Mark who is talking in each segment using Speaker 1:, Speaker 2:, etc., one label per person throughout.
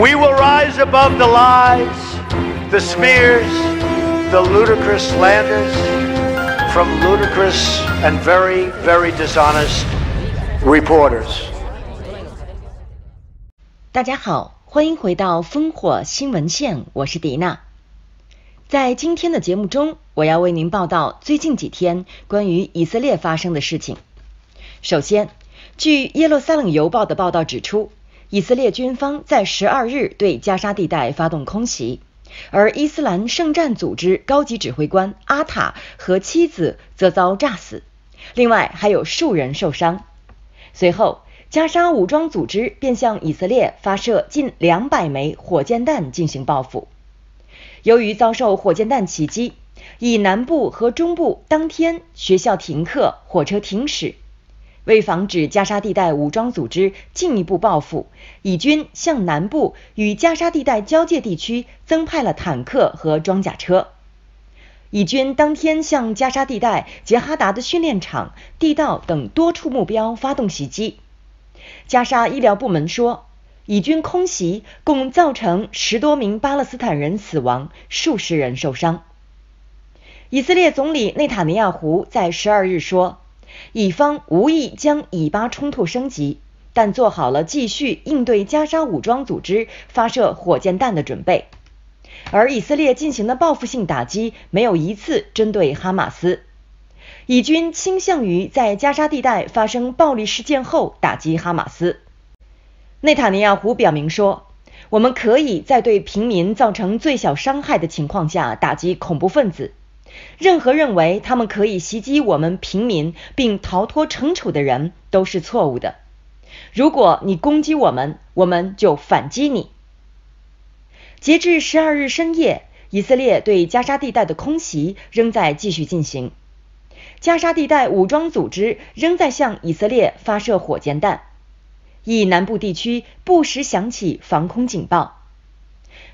Speaker 1: We will rise above the lies, the smears, the ludicrous slanders from ludicrous and very, very dishonest reporters。大家好，欢迎回到《烽火新闻线》，我是迪娜。在今天的节目中，我要为您报道最近几天关于以色列发生的事情。首先，据《耶路撒冷邮报》的报道指出。以色列军方在十二日对加沙地带发动空袭，而伊斯兰圣战组织高级指挥官阿塔和妻子则遭炸死，另外还有数人受伤。随后，加沙武装组织便向以色列发射近两百枚火箭弹进行报复。由于遭受火箭弹袭击，以南部和中部当天学校停课，火车停驶。为防止加沙地带武装组织进一步报复，以军向南部与加沙地带交界地区增派了坦克和装甲车。以军当天向加沙地带杰哈达的训练场、地道等多处目标发动袭击。加沙医疗部门说，以军空袭共造成十多名巴勒斯坦人死亡，数十人受伤。以色列总理内塔尼亚胡在十二日说。乙方无意将以巴冲突升级，但做好了继续应对加沙武装组织发射火箭弹的准备。而以色列进行的报复性打击没有一次针对哈马斯，以军倾向于在加沙地带发生暴力事件后打击哈马斯。内塔尼亚胡表明说：“我们可以在对平民造成最小伤害的情况下打击恐怖分子。”任何认为他们可以袭击我们平民并逃脱惩处的人都是错误的。如果你攻击我们，我们就反击你。截至十二日深夜，以色列对加沙地带的空袭仍在继续进行，加沙地带武装组织仍在向以色列发射火箭弹，以南部地区不时响起防空警报。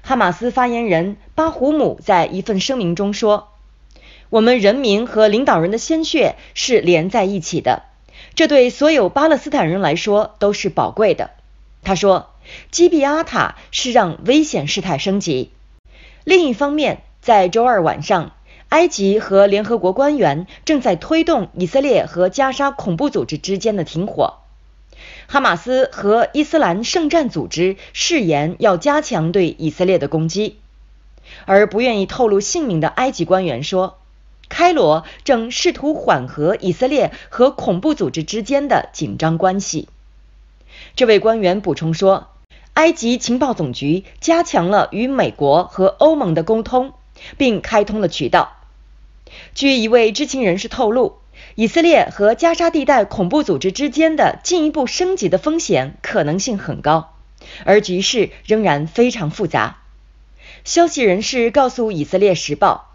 Speaker 1: 哈马斯发言人巴胡姆在一份声明中说。我们人民和领导人的鲜血是连在一起的，这对所有巴勒斯坦人来说都是宝贵的。他说：“击毙阿塔是让危险事态升级。”另一方面，在周二晚上，埃及和联合国官员正在推动以色列和加沙恐怖组织之间的停火。哈马斯和伊斯兰圣战组织誓言要加强对以色列的攻击，而不愿意透露姓名的埃及官员说。开罗正试图缓和以色列和恐怖组织之间的紧张关系。这位官员补充说，埃及情报总局加强了与美国和欧盟的沟通，并开通了渠道。据一位知情人士透露，以色列和加沙地带恐怖组织之间的进一步升级的风险可能性很高，而局势仍然非常复杂。消息人士告诉《以色列时报》。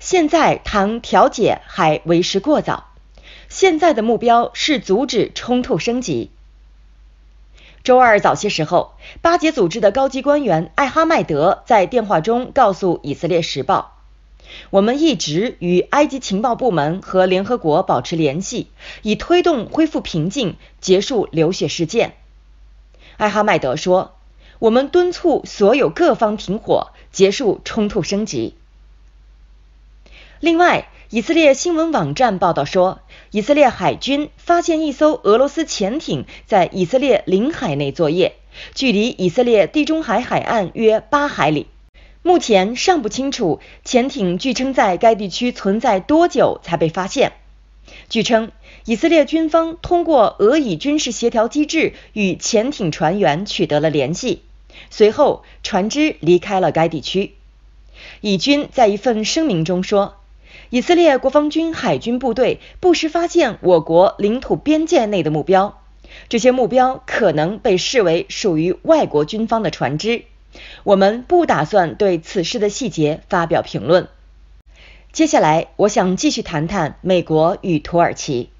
Speaker 1: 现在谈调解还为时过早。现在的目标是阻止冲突升级。周二早些时候，巴解组织的高级官员艾哈迈德在电话中告诉《以色列时报》，我们一直与埃及情报部门和联合国保持联系，以推动恢复平静、结束流血事件。艾哈迈德说，我们敦促所有各方停火，结束冲突升级。另外，以色列新闻网站报道说，以色列海军发现一艘俄罗斯潜艇在以色列领海内作业，距离以色列地中海海岸约八海里。目前尚不清楚潜艇据称在该地区存在多久才被发现。据称，以色列军方通过俄以军事协调机制与潜艇船员取得了联系，随后船只离开了该地区。以军在一份声明中说。以色列国防军海军部队不时发现我国领土边界内的目标，这些目标可能被视为属于外国军方的船只。我们不打算对此事的细节发表评论。接下来，我想继续谈谈美国与土耳其。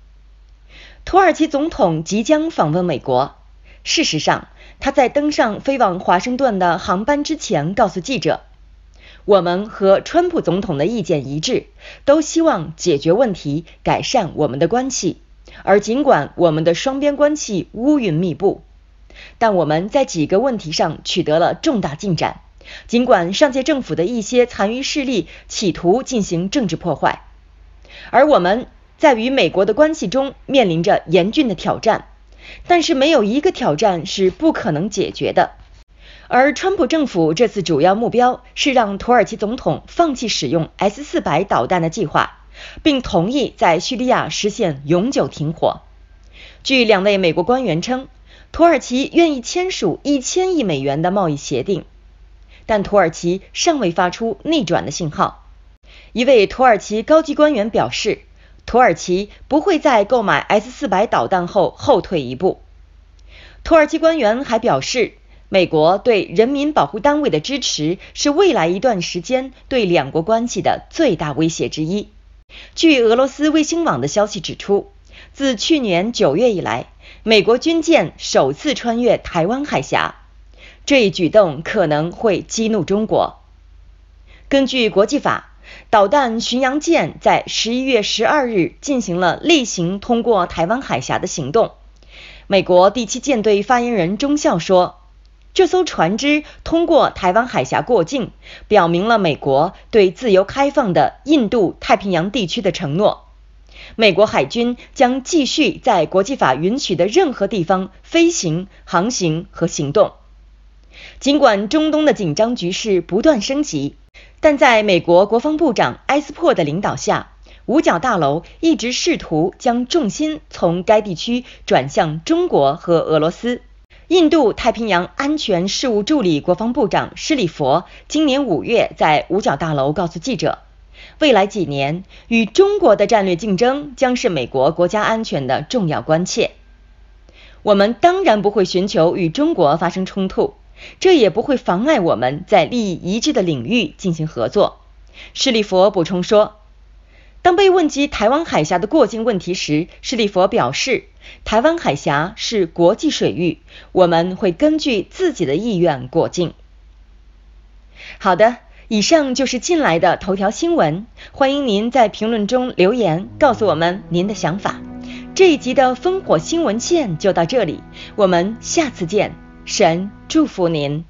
Speaker 1: 土耳其总统即将访问美国。事实上，他在登上飞往华盛顿的航班之前告诉记者。我们和川普总统的意见一致，都希望解决问题、改善我们的关系。而尽管我们的双边关系乌云密布，但我们在几个问题上取得了重大进展。尽管上届政府的一些残余势力企图进行政治破坏，而我们在与美国的关系中面临着严峻的挑战，但是没有一个挑战是不可能解决的。而川普政府这次主要目标是让土耳其总统放弃使用 S-400 导弹的计划，并同意在叙利亚实现永久停火。据两位美国官员称，土耳其愿意签署一千亿美元的贸易协定，但土耳其尚未发出逆转的信号。一位土耳其高级官员表示，土耳其不会在购买 S-400 导弹后后退一步。土耳其官员还表示。美国对人民保护单位的支持是未来一段时间对两国关系的最大威胁之一。据俄罗斯卫星网的消息指出，自去年九月以来，美国军舰首次穿越台湾海峡，这一举动可能会激怒中国。根据国际法，导弹巡洋舰在十一月十二日进行了例行通过台湾海峡的行动。美国第七舰队发言人中校说。这艘船只通过台湾海峡过境，表明了美国对自由开放的印度太平洋地区的承诺。美国海军将继续在国际法允许的任何地方飞行、航行和行动。尽管中东的紧张局势不断升级，但在美国国防部长埃斯珀的领导下，五角大楼一直试图将重心从该地区转向中国和俄罗斯。印度太平洋安全事务助理国防部长施里佛今年五月在五角大楼告诉记者，未来几年与中国的战略竞争将是美国国家安全的重要关切。我们当然不会寻求与中国发生冲突，这也不会妨碍我们在利益一致的领域进行合作。施里佛补充说。当被问及台湾海峡的过境问题时，施利佛表示：“台湾海峡是国际水域，我们会根据自己的意愿过境。”好的，以上就是近来的头条新闻。欢迎您在评论中留言，告诉我们您的想法。这一集的烽火新闻线就到这里，我们下次见。神祝福您。